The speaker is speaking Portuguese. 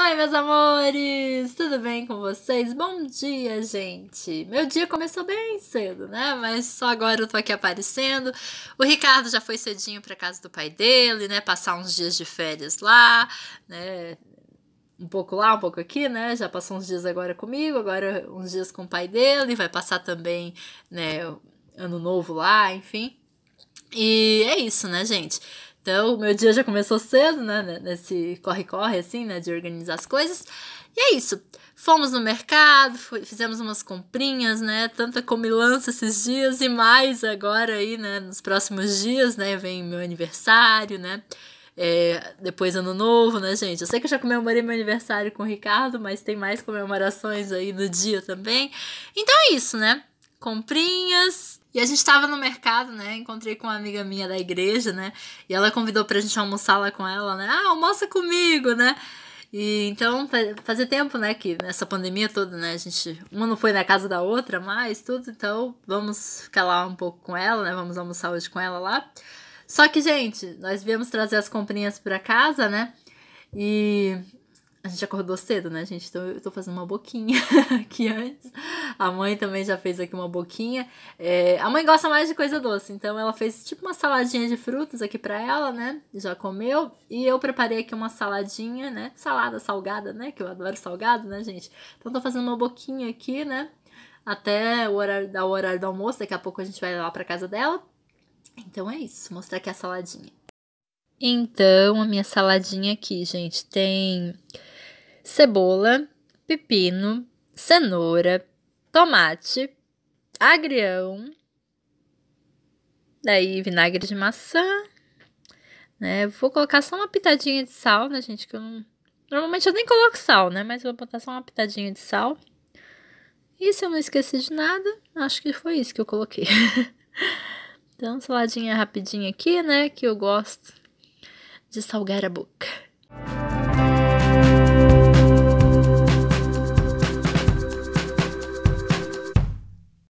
Oi, meus amores! Tudo bem com vocês? Bom dia, gente! Meu dia começou bem cedo, né? Mas só agora eu tô aqui aparecendo. O Ricardo já foi cedinho pra casa do pai dele, né? Passar uns dias de férias lá, né? um pouco lá, um pouco aqui, né? Já passou uns dias agora comigo, agora uns dias com o pai dele, vai passar também, né, ano novo lá, enfim. E é isso, né, gente? Então, meu dia já começou cedo, né, né? Nesse corre-corre, assim, né? De organizar as coisas. E é isso. Fomos no mercado, fizemos umas comprinhas, né? Tanta comilança esses dias e mais agora aí, né? Nos próximos dias, né? Vem meu aniversário, né? É, depois ano novo, né, gente? Eu sei que eu já comemorei meu aniversário com o Ricardo, mas tem mais comemorações aí no dia também. Então é isso, né? comprinhas. E a gente estava no mercado, né? Encontrei com uma amiga minha da igreja, né? E ela convidou pra gente almoçar lá com ela, né? Ah, almoça comigo, né? E então fazia tempo, né, que nessa pandemia toda, né, a gente uma não foi na casa da outra, mas tudo, então vamos ficar lá um pouco com ela, né? Vamos almoçar hoje com ela lá. Só que, gente, nós viemos trazer as comprinhas para casa, né? E gente acordou cedo, né, gente? Então eu tô fazendo uma boquinha aqui antes. A mãe também já fez aqui uma boquinha. É, a mãe gosta mais de coisa doce, então ela fez tipo uma saladinha de frutas aqui pra ela, né? Já comeu. E eu preparei aqui uma saladinha, né? Salada salgada, né? Que eu adoro salgado, né, gente? Então tô fazendo uma boquinha aqui, né? Até o horário, o horário do almoço. Daqui a pouco a gente vai lá pra casa dela. Então é isso. Mostrar aqui a saladinha. Então, a minha saladinha aqui, gente, tem cebola, pepino, cenoura, tomate, agrião, daí vinagre de maçã, né? Vou colocar só uma pitadinha de sal, né, gente? Que eu não... Normalmente eu nem coloco sal, né? Mas vou botar só uma pitadinha de sal. E se eu não esqueci de nada, acho que foi isso que eu coloquei. então, saladinha rapidinha aqui, né? Que eu gosto de salgar a boca.